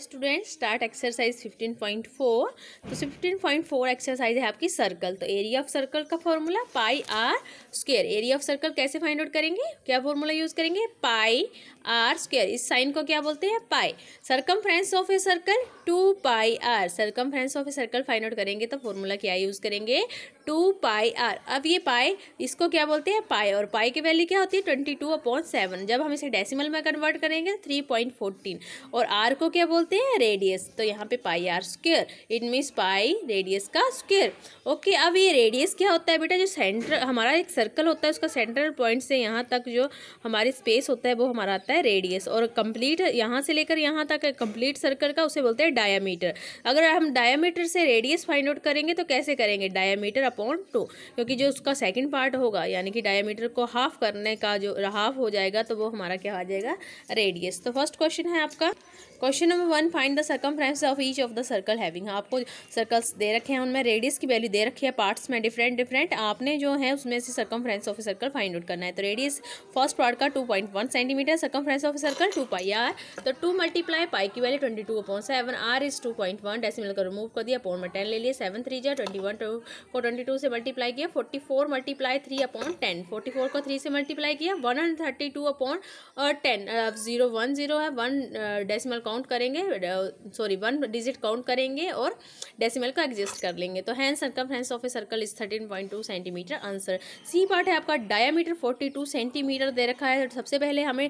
student start exercise 15.4 तो 15.4 exercise है आपकी सर्कल तो एरिया ऑफ सर्कल का formula pi R square area of circle कैसे फाइंड आउट करेंगे क्या फॉर्मूला यूज़ करेंगे पाई आर स्क्वेयर इस साइन को क्या बोलते हैं pi circumference of a circle two pi R circumference of a circle find out करेंगे तो फॉर्मूला क्या यूज़ करेंगे टू पाई आर अब ये पाई इसको क्या बोलते हैं पाई और पाई की वैल्यू क्या होती है ट्वेंटी टू अपॉइंट सेवन जब हम इसे डेसिमल में कन्वर्ट करेंगे थ्री पॉइंट फोर्टीन और आर को क्या बोलते बोलते हैं रेडियस तो यहाँ पे pi R square it means pi radius का स्क्र ओके अब ये रेडियस क्या होता है बेटा जो सेंटर हमारा एक सर्कल होता है उसका सेंट्रल पॉइंट से यहाँ तक जो हमारी स्पेस होता है वो हमारा आता है रेडियस और कंप्लीट यहाँ से लेकर यहाँ तक कंप्लीट सर्कल का उसे बोलते हैं डायामीटर अगर हम डायामीटर से रेडियस फाइंड आउट करेंगे तो कैसे करेंगे डायामीटर अपॉन टू क्योंकि जो उसका सेकेंड पार्ट होगा यानी कि डायामीटर को हाफ करने का जो हाफ हो जाएगा तो वो हमारा क्या आ जाएगा रेडियस तो फर्स्ट क्वेश्चन है आपका question number one find the circumference of each of the circle having आपको सर्कल्स दे रखे हैं उनमें रेडियस की वैल्यू दे रखी है पार्ट्स में डिफरेंट डिफरेंट आपने जो है उसमें से circumference of a circle find out करना है तो रेडियस फर्स्ट पार्ट का two point one centimetre circumference of a circle two pi R तो टू मल्टीप्लाई पाई की value twenty two upon seven R is two point one decimal मिलकर remove कर दिया upon में टेन ले लिया seven three जा ट्वेंटी वन को ट्वेंटी टू से मल्टीप्लाई किया forty four multiply three upon ten forty four को थ्री से मल्टीप्लाई किया one hundred thirty two upon ten zero one zero है वन डेसीमल काउंट करेंगे करेंगे सॉरी वन डिजिट काउंट करेंगे और डेसिमल का एग्जिस्ट कर लेंगे तो hence circumference of a circle is thirteen point two centimetre answer C part है आपका डायामीटर फोर्टी टू सेंटीमीटर दे रखा है सबसे पहले हमें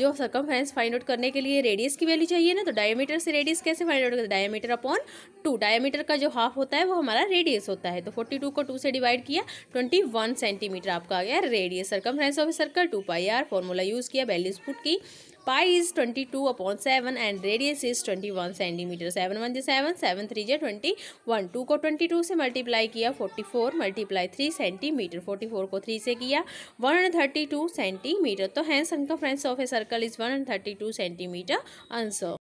जो सर्कम फाइंड आउट करने के लिए रेडियस की वैल्यू चाहिए ना तो डायामीटर से रेडियस कैसे फाइंड आउट करते हैं डायामीटर अपॉन टू डायामीटर का जो हाफ होता है वो हमारा रेडियस होता है तो फोर्टी को टू से डिवाइड किया ट्वेंटी सेंटीमीटर आपका आ गया radius circumference of a circle two pi R formula use किया वैल्यूज फुट की pi is twenty two upon seven and radius is twenty one centimetre seven one जे seven seven three जे twenty one two को twenty two से multiply किया forty four multiply three centimetre forty four को three से किया one hundred thirty two centimetre तो hence फ्रेंड्स of a circle is one hundred thirty two centimetre answer